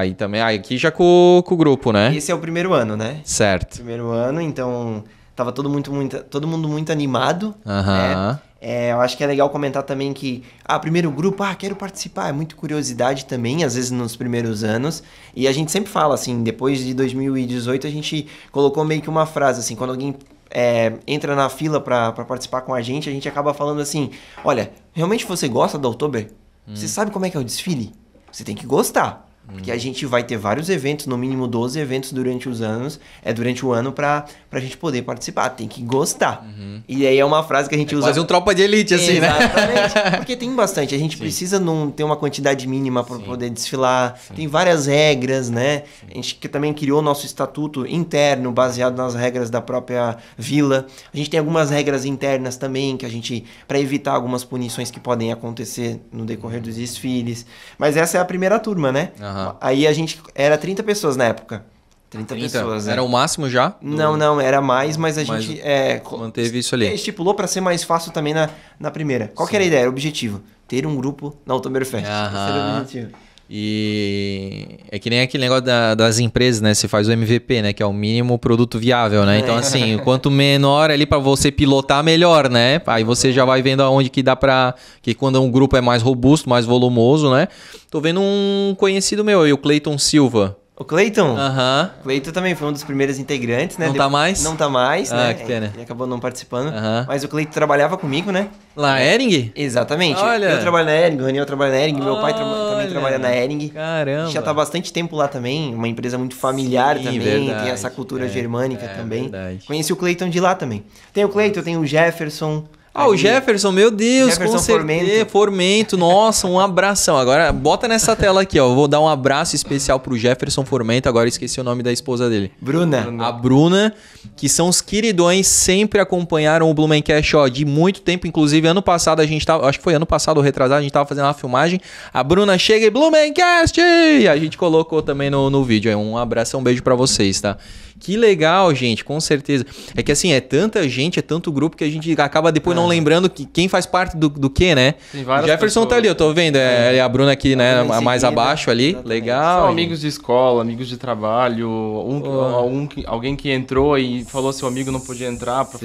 Aí também, aí aqui já com, com o grupo, né? Esse é o primeiro ano, né? Certo. Primeiro ano, então tava todo, muito, muito, todo mundo muito animado. Aham. Né? É, eu acho que é legal comentar também que, ah, primeiro grupo, ah, quero participar, é muito curiosidade também, às vezes nos primeiros anos. E a gente sempre fala, assim, depois de 2018 a gente colocou meio que uma frase, assim, quando alguém é, entra na fila para participar com a gente, a gente acaba falando assim: olha, realmente você gosta do Oktober? Hum. Você sabe como é que é o desfile? Você tem que gostar. Porque a gente vai ter vários eventos, no mínimo 12 eventos durante os anos, é durante o ano para a gente poder participar. Tem que gostar. Uhum. E aí é uma frase que a gente é usa. Fazer um tropa de elite, assim, Exatamente. né? Exatamente. Porque tem bastante. A gente Sim. precisa num, ter uma quantidade mínima para poder desfilar. Sim. Tem várias regras, né? A gente que também criou nosso estatuto interno, baseado nas regras da própria vila. A gente tem algumas regras internas também, que a gente. para evitar algumas punições que podem acontecer no decorrer uhum. dos desfiles. Mas essa é a primeira turma, né? Uhum. Uhum. Aí a gente. Era 30 pessoas na época. 30, 30 pessoas. É. Era né? o máximo já? Do... Não, não, era mais, mas a mais gente. É, manteve isso ali. Estipulou para ser mais fácil também na, na primeira. Qual que era a ideia? Era o objetivo. Ter um grupo na Oktoberfest. Esse era o objetivo. E é que nem aquele negócio da, das empresas, né? Você faz o MVP, né? Que é o mínimo produto viável, né? Então, é. assim, quanto menor ali para você pilotar, melhor, né? Aí você já vai vendo aonde que dá para Que quando um grupo é mais robusto, mais volumoso, né? Tô vendo um conhecido meu aí, o Clayton Silva. O Clayton? Aham. Uhum. Clayton também foi um dos primeiros integrantes, né? Não tá mais? Não tá mais, ah, né? que pena. Ele acabou não participando. Mas o Clayton trabalhava comigo, né? Lá na é. Ering? Exatamente. Olha. Eu trabalho na Ering, o Daniel trabalha na Ering, meu pai tra também trabalha na Ering. Caramba. Já tá bastante tempo lá também, uma empresa muito familiar Sim, também, verdade, tem essa cultura é, germânica é, também. Verdade. Conheci o Clayton de lá também. Tem o Clayton, tem o Jefferson... Ah, Aí, o Jefferson, meu Deus, Jefferson com certeza. Formento. Formento, nossa, um abração. Agora, bota nessa tela aqui, ó. Eu vou dar um abraço especial pro Jefferson Formento. Agora esqueci o nome da esposa dele. Bruna. A Bruna, que são os queridões, sempre acompanharam o Blumencast, ó, de muito tempo. Inclusive, ano passado a gente tava, acho que foi ano passado ou retrasado, a gente tava fazendo uma filmagem. A Bruna chega e Blumencast! E a gente colocou também no, no vídeo. Aí, é um abração, um beijo para vocês, tá? Que legal, gente, com certeza. É que assim, é tanta gente, é tanto grupo que a gente acaba depois é. não lembrando que, quem faz parte do, do que, né? Jefferson pessoas. tá ali, eu tô vendo. É, é. a Bruna aqui, né? A mais abaixo ali. Exatamente. Legal. São amigos de escola, amigos de trabalho, um, oh. um, alguém que entrou e falou seu amigo não podia entrar pra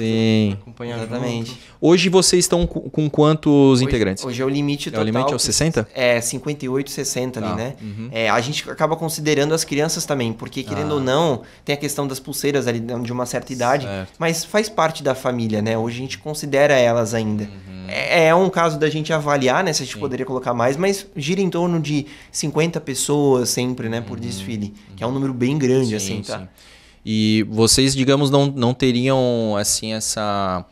acompanhar Exatamente. Junto. Hoje vocês estão com, com quantos hoje, integrantes? Hoje é o limite total. É o limite, é o 60? É, 58, 60 tá. ali, né? Uhum. É, a gente acaba considerando as crianças também, porque querendo ah. ou não, tem a questão das pulseiras ali de uma certa idade, certo. mas faz parte da família, né? Hoje a gente considera elas ainda. Uhum. É, é, um caso da gente avaliar, né? Se a gente Sim. poderia colocar mais, mas gira em torno de 50 pessoas sempre, né? Por uhum. desfile, que é um uhum. número bem grande, sim, assim, tá? Sim. E vocês, digamos, não, não teriam, assim, essa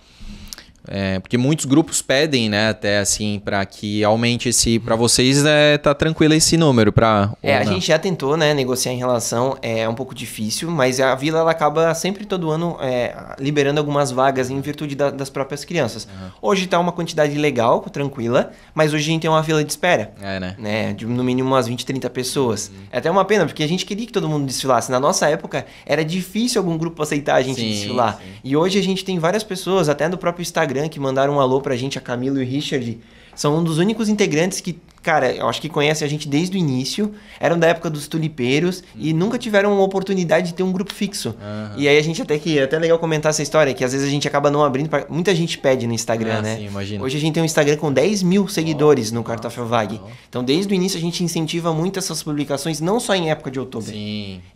é, porque muitos grupos pedem, né, até assim, para que aumente esse. Para vocês, é, tá tranquilo esse número para. É, a gente já tentou, né, negociar em relação. É, é um pouco difícil, mas a vila ela acaba sempre todo ano é, liberando algumas vagas em virtude da, das próprias crianças. Uhum. Hoje tá uma quantidade legal, tranquila, mas hoje a gente tem uma vila de espera. É, né? né de no mínimo umas 20, 30 pessoas. Uhum. É até uma pena, porque a gente queria que todo mundo desfilasse. Na nossa época, era difícil algum grupo aceitar a gente sim, desfilar. Sim. E hoje a gente tem várias pessoas, até do próprio Instagram Instagram que mandaram um alô pra gente, a Camila e o Richard, são um dos únicos integrantes que, cara, eu acho que conhecem a gente desde o início. Eram da época dos tulipeiros uhum. e nunca tiveram uma oportunidade de ter um grupo fixo. Uhum. E aí a gente até que é até legal comentar essa história, que às vezes a gente acaba não abrindo. Pra... Muita gente pede no Instagram, ah, né? Sim, imagina. Hoje a gente tem um Instagram com 10 mil seguidores oh, no Cartofel Vag. Oh. Então desde o início a gente incentiva muito essas publicações, não só em época de outubro. Sim.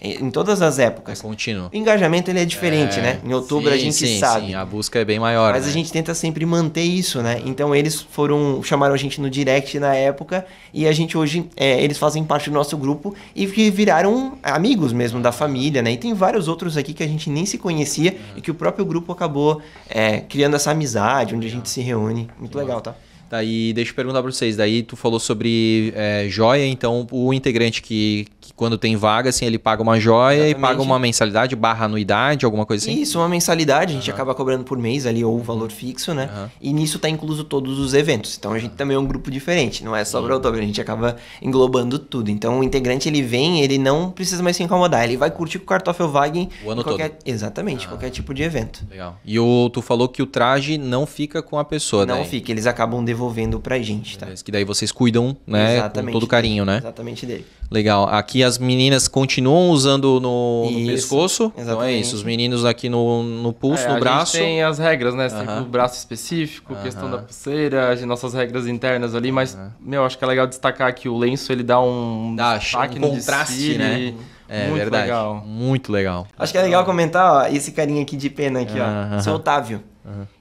Em, é, em todas as épocas. É contínuo. O engajamento ele é diferente, é... né? Em outubro sim, a gente sim, sabe. Sim, a busca é bem maior. Mas né? a gente tenta sempre manter isso, né? Então eles foram chamaram a gente no direct na época e a gente hoje, é, eles fazem parte do nosso grupo e viraram amigos mesmo da família, né? E tem vários outros aqui que a gente nem se conhecia uhum. e que o próprio grupo acabou é, criando essa amizade, onde a gente se reúne. Muito legal, tá? Daí, deixa eu perguntar para vocês. Daí, tu falou sobre é, joia. Então, o integrante que, que, quando tem vaga, assim, ele paga uma joia Exatamente. e paga uma mensalidade barra anuidade, alguma coisa assim? Isso, uma mensalidade. A gente acaba cobrando por mês ali, ou um valor fixo, né? Uhum. E nisso tá incluso todos os eventos. Então, a gente também é um grupo diferente. Não é só para uhum. outubro. A gente acaba englobando tudo. Então, o integrante, ele vem, ele não precisa mais se incomodar. Ele vai curtir com o Kartoffelwagen. O ano qualquer... todo. Exatamente, uhum. qualquer tipo de evento. Legal. E o, tu falou que o traje não fica com a pessoa, Não daí. fica. Eles acabam devolvendo devolvendo pra gente, tá? que daí vocês cuidam, né? Exatamente. Com todo carinho, né? Exatamente dele. Legal. Aqui as meninas continuam usando no, no pescoço. Exatamente. Então é isso. Os meninos aqui no, no pulso, é, no a braço. Gente tem as regras, né? Você uh -huh. tem o braço específico, uh -huh. questão da pulseira, as nossas regras internas ali, mas, uh -huh. meu, acho que é legal destacar que o lenço ele dá um, dá, um contraste, né? É muito verdade. Legal. Muito legal. Acho que é legal comentar, ó, esse carinha aqui de pena aqui, ó. Seu Otávio.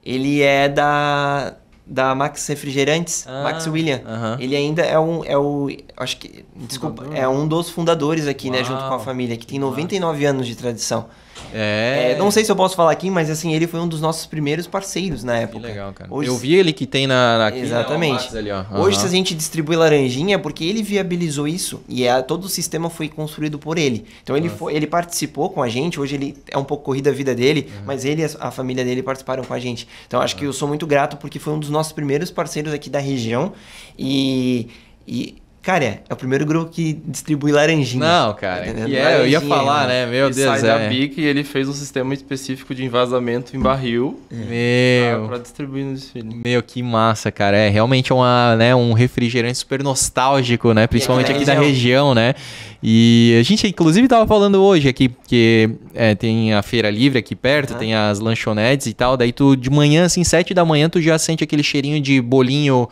Ele é da da Max Refrigerantes, ah, Max William. Uh -huh. Ele ainda é um é o acho que desculpa, é um dos fundadores aqui, Uau. né, junto com a família, que tem 99 Uau. anos de tradição. É. é. Não sei se eu posso falar aqui, mas assim, ele foi um dos nossos primeiros parceiros na época. Que legal, cara. Hoje... Eu vi ele que tem na. na aqui, Exatamente. ali, uhum. Hoje, se a gente distribui laranjinha, é porque ele viabilizou isso. E é, todo o sistema foi construído por ele. Então ele, foi, ele participou com a gente. Hoje ele é um pouco corrida a vida dele, uhum. mas ele e a, família dele participaram com a gente. Então acho uhum. que eu sou muito grato porque foi um dos nossos primeiros parceiros aqui da região. E. e Cara, é, é o primeiro grupo que distribui laranjinha. Não, cara. Tá é, eu ia falar, né? né? Meu ele Deus, sai é. da BIC e ele fez um sistema específico de envasamento em barril. É. Meu. Pra, pra, distribuir no desfile. Meu, que massa, cara. É realmente é uma, né, um refrigerante super nostálgico, né? Principalmente é, aqui né? da região, né? E a gente, inclusive, tava falando hoje aqui, porque é, tem a feira livre aqui perto, tem as lanchonetes e tal. Daí tu, de manhã, assim, sete da manhã, tu já sente aquele cheirinho de bolinho,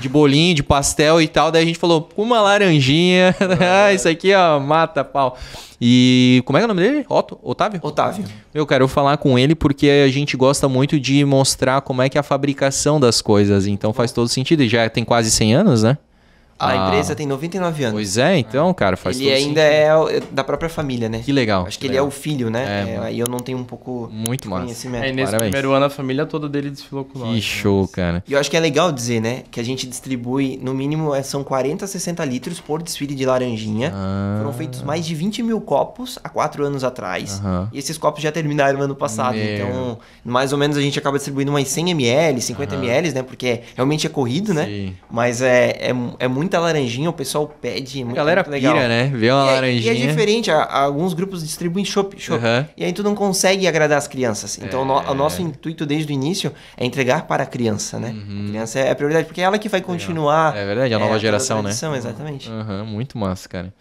de bolinho, de pastel e tal. Daí a gente falou, com uma laranjinha. ah, isso aqui, ó, mata pau. E como é, é, o nome dele? Otto? Otávio? Otávio. Eu quero falar com ele porque a gente gosta muito de mostrar como é que é a fabricação das coisas. Então faz todo sentido. E já tem quase 100 anos, né? A ah. empresa tem 99 anos. Pois é, então, cara, faz Ele ainda sentido. É, é da própria família, né? Que legal. Acho que, ele é, é o filho, né? É, aí é, eu não tenho um pouco Muito conhecimento. conhecimento. É, nesse Parabéns. primeiro ano a família toda dele desfilou com nós. Que né? show, né? cara. E eu acho que é legal dizer, né? Que a gente distribui, no mínimo, são 40 a 60 litros por desfile de laranjinha. Ah. Foram feitos mais de 20 mil copos há quatro anos atrás. E esses copos já terminaram ano passado. Meu. Então, mais ou menos a gente acaba distribuindo umas 100 ml, 50 ml, né? Porque realmente é corrido, né? Sim. né? Mas é, é, é muito muita laranjinha, o pessoal pede. a é galera muito legal. pira, né? Vê uma e laranjinha. É, e é diferente, a, a, alguns grupos distribuem chopp. Uhum. E aí tu não consegue agradar as crianças. Então, é... no, o é. nosso intuito desde o início é entregar para a criança, né? Uhum. A criança é a prioridade, porque é ela que vai continuar. É verdade, a nova é, geração, a né? tradição, né? Exatamente. Uhum, muito massa, cara.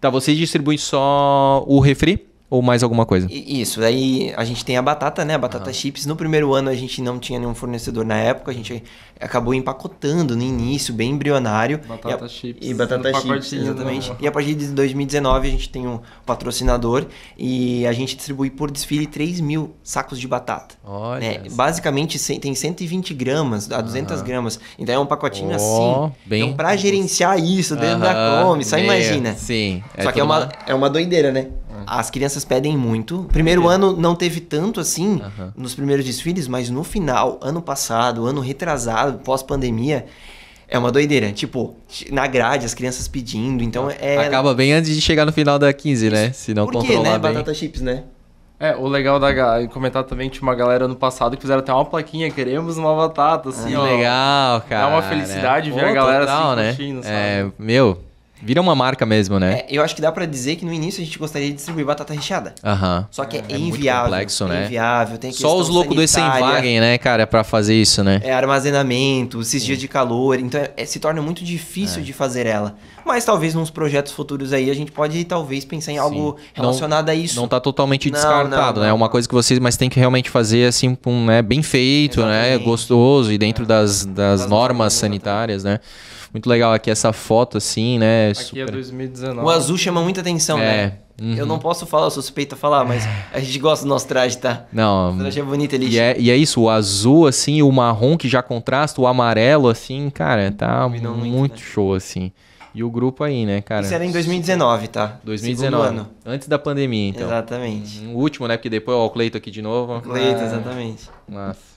Tá, vocês distribuem só o refri? ou mais alguma coisa? Isso, aí a gente tem a batata, né? A batata uhum. chips. No primeiro ano a gente não tinha nenhum fornecedor na época, a gente acabou empacotando no início, bem embrionário. Batata e a, chips. E batata chips, exatamente. Né? E a partir de 2019 a gente tem um patrocinador e a gente distribui por desfile 3 mil sacos de batata. Olha. Né? Basicamente tem 120 gramas a 200 uhum. gramas. Então é um pacotinho oh, assim. Bem... Então pra gerenciar isso dentro uhum. da Come, só imagina. Sim. É só que é uma, uma, é uma doideira, né? As crianças pedem muito. Primeiro ano não teve tanto assim uhum. nos primeiros desfiles, mas no final, ano passado, ano retrasado, pós-pandemia, é uma doideira. Tipo, na grade, as crianças pedindo, então é... Acaba bem antes de chegar no final da 15, né? Se não Por controlar né? Bem. Batata chips, né? É, o legal da comentar também tinha uma galera no passado que fizeram até uma plaquinha, queremos uma batata, assim, ah, ó. Legal, é cara. Dá uma felicidade Pô, ver a galera assim, total, assim, né? curtindo, sabe? É, meu, Vira uma marca mesmo, né? É, eu acho que dá para dizer que no início a gente gostaria de distribuir batata recheada. Aham. Só que é, é, é inviável. complexo, é né? É inviável. Tem Só os loucos do sem vaguem, né, cara, para fazer isso, né? É armazenamento, esses Sim. dias de calor. Então é, é se torna muito difícil de fazer ela. Mas talvez nos projetos futuros aí a gente pode talvez pensar em Sim. algo relacionado não, a isso. Não tá totalmente não, descartado, não, né? É uma coisa que vocês, mas tem que realmente fazer assim, um, né, bem feito, né? Exatamente. né? Gostoso e dentro das, das, das normas sanitárias, né? Muito legal aqui essa foto, assim, né? Aqui é super... é 2019. O azul chama muita atenção, é. né? Uhum. Eu não posso falar, eu suspeito a falar, mas a gente gosta do nosso traje, tá? Não. O traje é bonito ali. E é, e é isso, o azul, assim, o marrom que já contrasta, o amarelo, assim, cara, tá muito, muito né? show, assim. E o grupo aí, né, cara? Isso era em 2019, tá? 2019. ano. Antes da pandemia, então. Exatamente. O último, né? Porque depois, ó, o Cleito aqui de novo. Cleito, ah, exatamente. Nossa.